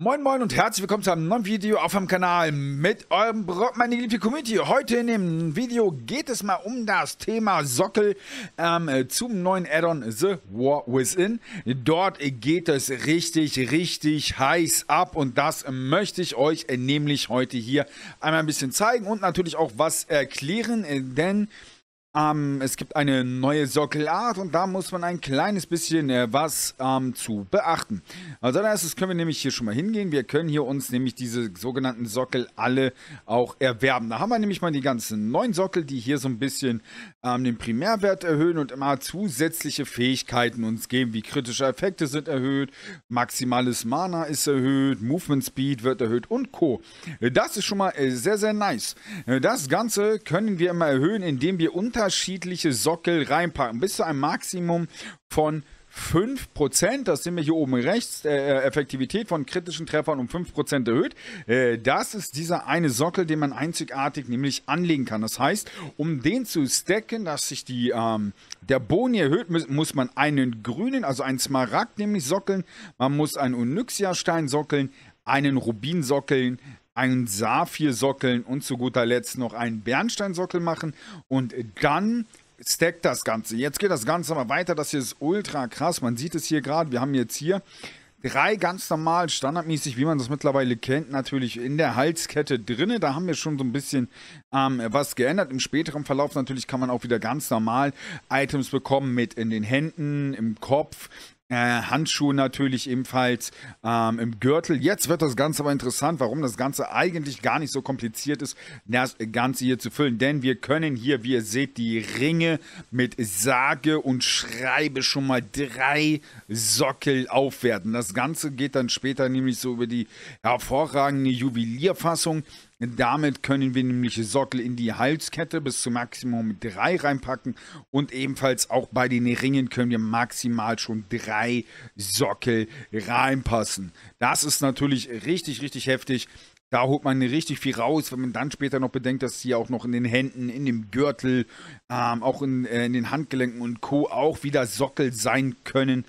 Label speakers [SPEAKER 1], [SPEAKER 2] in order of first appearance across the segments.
[SPEAKER 1] Moin Moin und herzlich willkommen zu einem neuen Video auf meinem Kanal mit eurem Brock, meine liebe Community. Heute in dem Video geht es mal um das Thema Sockel ähm, äh, zum neuen Addon The War Within. Dort geht es richtig, richtig heiß ab und das möchte ich euch äh, nämlich heute hier einmal ein bisschen zeigen und natürlich auch was erklären, äh, denn... Ähm, es gibt eine neue Sockelart und da muss man ein kleines bisschen äh, was ähm, zu beachten. Also als allererstes können wir nämlich hier schon mal hingehen. Wir können hier uns nämlich diese sogenannten Sockel alle auch erwerben. Da haben wir nämlich mal die ganzen neuen Sockel, die hier so ein bisschen ähm, den Primärwert erhöhen und immer zusätzliche Fähigkeiten uns geben, wie kritische Effekte sind erhöht, maximales Mana ist erhöht, Movement Speed wird erhöht und Co. Das ist schon mal äh, sehr, sehr nice. Äh, das Ganze können wir immer erhöhen, indem wir unter unterschiedliche Sockel reinpacken. Bis zu einem Maximum von 5%, das sehen wir hier oben rechts, äh, äh Effektivität von kritischen Treffern um 5% erhöht. Äh, das ist dieser eine Sockel, den man einzigartig nämlich anlegen kann. Das heißt, um den zu stacken, dass sich die, ähm, der Boni erhöht, muss, muss man einen grünen, also einen Smaragd nämlich sockeln, man muss einen Onyxia-Stein sockeln, einen Rubin sockeln, einen Saphirsockeln und zu guter Letzt noch einen Bernsteinsockel machen und dann stackt das Ganze. Jetzt geht das Ganze aber weiter. Das hier ist ultra krass. Man sieht es hier gerade. Wir haben jetzt hier drei ganz normal, standardmäßig, wie man das mittlerweile kennt, natürlich in der Halskette drinne. Da haben wir schon so ein bisschen ähm, was geändert. Im späteren Verlauf natürlich kann man auch wieder ganz normal Items bekommen mit in den Händen, im Kopf, äh, Handschuhe natürlich ebenfalls ähm, im Gürtel. Jetzt wird das Ganze aber interessant, warum das Ganze eigentlich gar nicht so kompliziert ist, das Ganze hier zu füllen. Denn wir können hier, wie ihr seht, die Ringe mit sage und schreibe schon mal drei Sockel aufwerten. Das Ganze geht dann später nämlich so über die hervorragende Juwelierfassung damit können wir nämlich Sockel in die Halskette bis zu Maximum 3 reinpacken und ebenfalls auch bei den Ringen können wir maximal schon 3 Sockel reinpassen. Das ist natürlich richtig, richtig heftig. Da holt man richtig viel raus, wenn man dann später noch bedenkt, dass sie auch noch in den Händen, in dem Gürtel, ähm, auch in, äh, in den Handgelenken und Co. auch wieder Sockel sein können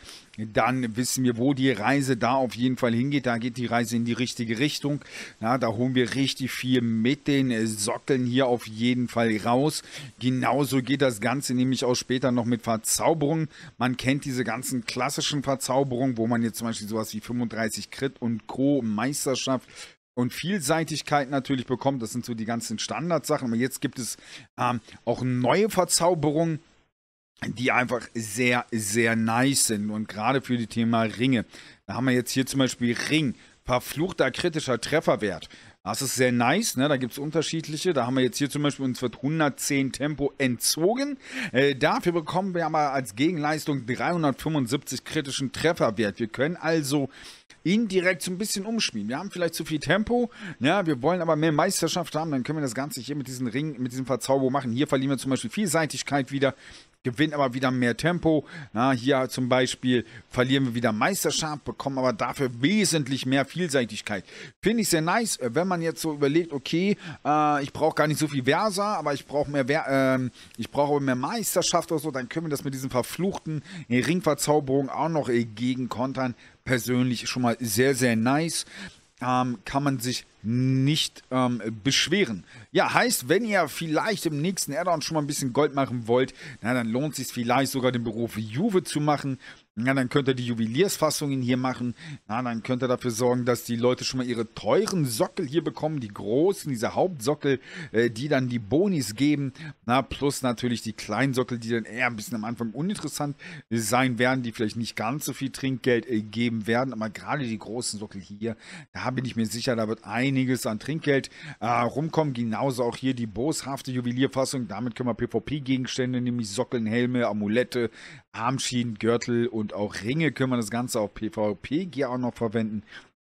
[SPEAKER 1] dann wissen wir, wo die Reise da auf jeden Fall hingeht. Da geht die Reise in die richtige Richtung. Na, da holen wir richtig viel mit den Sockeln hier auf jeden Fall raus. Genauso geht das Ganze nämlich auch später noch mit Verzauberungen. Man kennt diese ganzen klassischen Verzauberungen, wo man jetzt zum Beispiel sowas wie 35 Crit und Co. Meisterschaft und Vielseitigkeit natürlich bekommt. Das sind so die ganzen Standardsachen. Aber jetzt gibt es ähm, auch neue Verzauberungen die einfach sehr, sehr nice sind. Und gerade für die Thema Ringe. Da haben wir jetzt hier zum Beispiel Ring, verfluchter kritischer Trefferwert. Das ist sehr nice, ne? da gibt es unterschiedliche. Da haben wir jetzt hier zum Beispiel uns wird 110 Tempo entzogen. Äh, dafür bekommen wir aber als Gegenleistung 375 kritischen Trefferwert. Wir können also indirekt so ein bisschen umschmieden. Wir haben vielleicht zu viel Tempo, ja, ne? wir wollen aber mehr Meisterschaft haben, dann können wir das Ganze hier mit diesem Ring, mit diesem Verzauber machen. Hier verlieren wir zum Beispiel Vielseitigkeit wieder gewinnt aber wieder mehr Tempo. Na, hier zum Beispiel verlieren wir wieder Meisterschaft, bekommen aber dafür wesentlich mehr Vielseitigkeit. Finde ich sehr nice, äh, wenn man jetzt so überlegt, okay, äh, ich brauche gar nicht so viel Versa, aber ich brauche mehr, äh, ich brauche mehr Meisterschaft oder so, dann können wir das mit diesen verfluchten Ringverzauberungen auch noch äh, gegenkontern. persönlich schon mal sehr, sehr nice ähm, kann man sich nicht ähm, beschweren. Ja, heißt, wenn ihr vielleicht im nächsten Add-on schon mal ein bisschen Gold machen wollt, na, dann lohnt es sich vielleicht sogar den Beruf Juve zu machen. Na, dann könnt ihr die Juweliersfassungen hier machen. Na, dann könnt ihr dafür sorgen, dass die Leute schon mal ihre teuren Sockel hier bekommen, die großen, diese Hauptsockel, äh, die dann die Bonis geben. Na, plus natürlich die kleinen Sockel, die dann eher ein bisschen am Anfang uninteressant sein werden, die vielleicht nicht ganz so viel Trinkgeld äh, geben werden. Aber gerade die großen Sockel hier, da bin ich mir sicher, da wird einiges an Trinkgeld äh, rumkommen. Genauso auch hier die boshafte Juwelierfassung. Damit können wir PvP-Gegenstände, nämlich Sockeln, Helme, Amulette, Armschienen, Gürtel und auch Ringe können wir das Ganze auf PvP-Gear auch noch verwenden.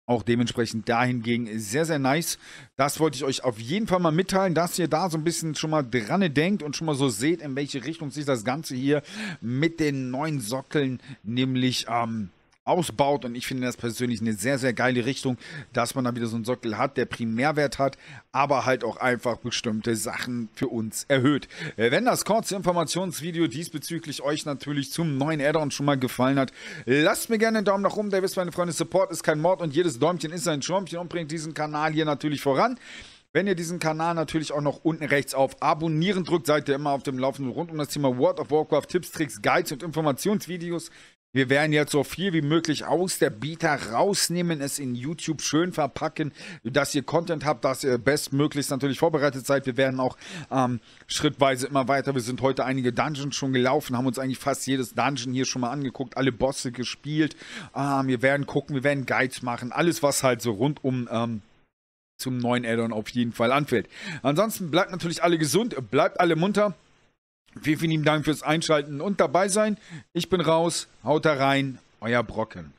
[SPEAKER 1] Auch dementsprechend dahingegen sehr, sehr nice. Das wollte ich euch auf jeden Fall mal mitteilen, dass ihr da so ein bisschen schon mal dran denkt und schon mal so seht, in welche Richtung sich das Ganze hier mit den neuen Sockeln nämlich ähm, ausbaut. Und ich finde das persönlich eine sehr, sehr geile Richtung, dass man da wieder so einen Sockel hat, der Primärwert hat, aber halt auch einfach bestimmte Sachen für uns erhöht. Äh, wenn das kurze Informationsvideo diesbezüglich euch natürlich zum neuen Addon schon mal gefallen hat, lasst mir gerne einen Daumen nach oben. Da wisst meine Freunde, Support ist kein Mord und jedes Däumchen ist ein Schirmchen und bringt diesen Kanal hier natürlich voran. Wenn ihr diesen Kanal natürlich auch noch unten rechts auf Abonnieren drückt, seid ihr immer auf dem Laufenden rund um das Thema World of Warcraft, Tipps, Tricks, Guides und Informationsvideos. Wir werden jetzt so viel wie möglich aus der Beta rausnehmen, es in YouTube schön verpacken, dass ihr Content habt, dass ihr bestmöglichst natürlich vorbereitet seid. Wir werden auch ähm, schrittweise immer weiter. Wir sind heute einige Dungeons schon gelaufen, haben uns eigentlich fast jedes Dungeon hier schon mal angeguckt, alle Bosse gespielt. Ähm, wir werden gucken, wir werden Guides machen, alles was halt so rund um... Ähm, zum neuen Addon auf jeden Fall anfällt. Ansonsten bleibt natürlich alle gesund, bleibt alle munter. Vielen, vielen lieben Dank fürs Einschalten und dabei sein. Ich bin raus. Haut da rein. Euer Brocken.